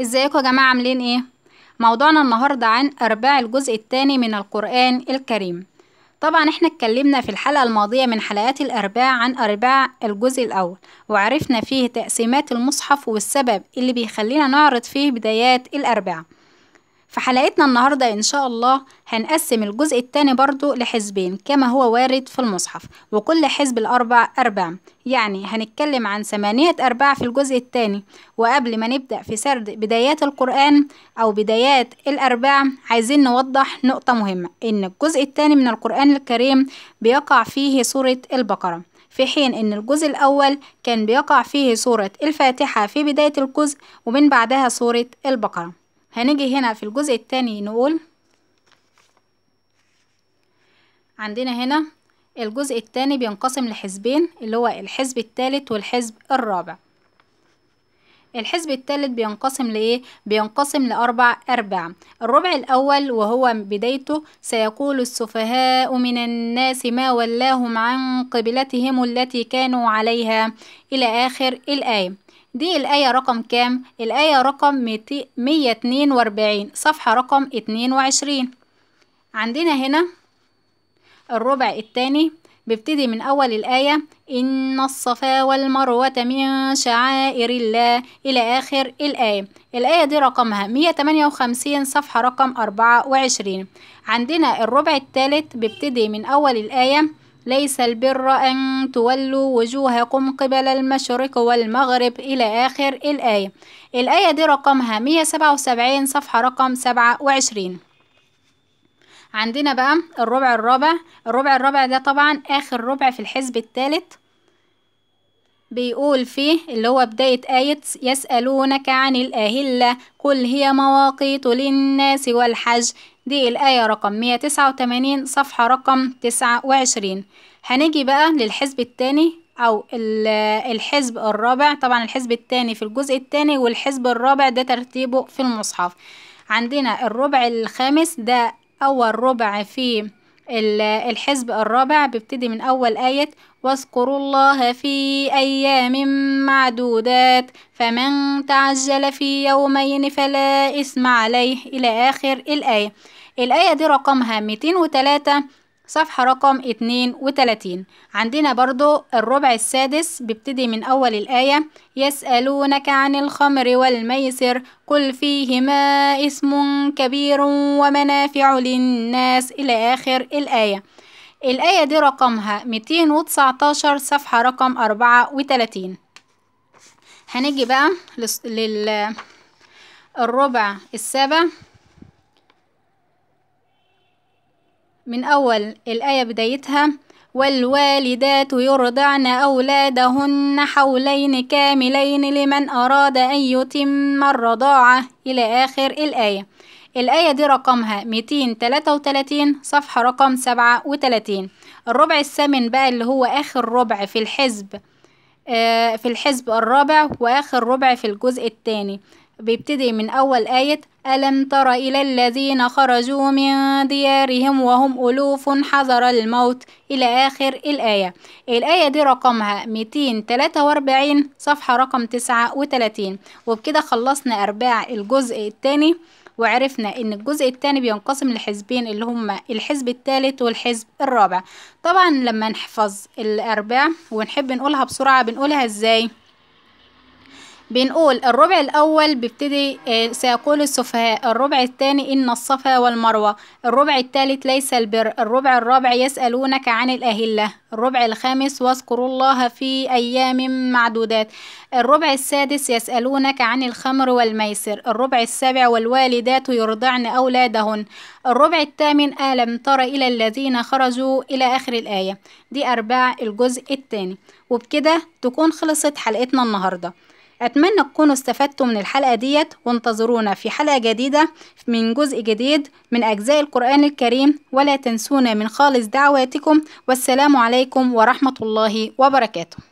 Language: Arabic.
ازيكم يا جماعه عاملين ايه موضوعنا النهارده عن ارباع الجزء الثاني من القران الكريم طبعا احنا اتكلمنا في الحلقه الماضيه من حلقات الارباع عن ارباع الجزء الاول وعرفنا فيه تقسيمات المصحف والسبب اللي بيخلينا نعرض فيه بدايات الارباع في حلقتنا النهاردة إن شاء الله هنقسم الجزء التاني برضو لحزبين كما هو وارد في المصحف وكل حزب الأربع أرباع يعني هنتكلم عن ثمانية أرباع في الجزء التاني وقبل ما نبدأ في سرد بدايات القرآن أو بدايات الأرباع عايزين نوضح نقطة مهمة إن الجزء التاني من القرآن الكريم بيقع فيه سورة البقرة في حين إن الجزء الأول كان بيقع فيه سورة الفاتحة في بداية الجزء ومن بعدها سورة البقرة هنيجي هنا في الجزء الثاني نقول عندنا هنا الجزء الثاني بينقسم لحزبين اللي هو الحزب الثالث والحزب الرابع الحزب الثالث بينقسم لإيه؟ بينقسم لأربع أرباع الربع الأول وهو بدايته سيقول السفهاء من الناس ما ولاهم عن قبلتهم التي كانوا عليها إلى آخر الآية دي الآية رقم كام؟ الآية رقم 142 صفحة رقم 22 عندنا هنا الربع الثاني بيبتدي من أول الآية إن الصفا والمروة من شعائر الله إلى آخر الآية الآية دي رقمها 158 صفحة رقم 24 عندنا الربع الثالث بيبتدي من أول الآية ليس البر أن تولوا وجوهكم قبل المشرق والمغرب إلى آخر الآية الآية دي رقمها 177 صفحة رقم 27 عندنا بقى الربع الرابع الربع الرابع ده طبعا آخر ربع في الحزب الثالث بيقول فيه اللي هو بداية آية يسألونك عن الأهلة قل هي مواقيت للناس والحج دي الآية رقم 189 صفحة رقم 29 هنيجي بقى للحزب التاني أو الحزب الرابع طبعا الحزب التاني في الجزء التاني والحزب الرابع ده ترتيبه في المصحف عندنا الربع الخامس ده أول ربع في الحزب الرابع بيبتدي من أول آية واذكروا الله في أيام معدودات فمن تعجل في يومين فلا إثم عليه إلى آخر الآية الآية دي رقمها 203 صفحة رقم 32 عندنا برضو الربع السادس بيبتدي من أول الآية يسألونك عن الخمر والميسر قل فيهما اسم كبير ومنافع للناس إلى آخر الآية الآية دي رقمها 219 صفحة رقم 34 هنيجي بقى للربع السابع من أول الآية بدايتها والوالدات يرضعن أولادهن حولين كاملين لمن أراد أن يتم الرضاعة إلى آخر الآية الآية دي رقمها 233 صفحة رقم 37 الربع الثامن بقى اللي هو آخر ربع في الحزب آه في الحزب الرابع وآخر ربع في الجزء الثاني بيبتدي من أول آية ألم تر إلى الذين خرجوا من ديارهم وهم ألوف حذر الموت إلى آخر الآية الآية دي رقمها 243 صفحة رقم 39 وبكده خلصنا أرباع الجزء الثاني وعرفنا ان الجزء الثاني بينقسم لحزبين اللي هما الحزب الثالث والحزب الرابع طبعا لما نحفظ الارباع ونحب نقولها بسرعه بنقولها ازاي بنقول الربع الأول بيبتدي آه، سيقول السفهاء الربع الثاني إن الصفا والمروة الربع الثالث ليس البر الربع الرابع يسألونك عن الأهلة الربع الخامس واذكروا الله في أيام معدودات الربع السادس يسألونك عن الخمر والميسر الربع السابع والوالدات يرضعن أولادهن الربع الثامن ألم تر إلى الذين خرجوا إلى آخر الآية دي أرباع الجزء الثاني وبكده تكون خلصت حلقتنا النهارده أتمنى تكونوا استفدتوا من الحلقة ديت وانتظرونا في حلقة جديدة من جزء جديد من أجزاء القرآن الكريم ولا تنسونا من خالص دعواتكم والسلام عليكم ورحمة الله وبركاته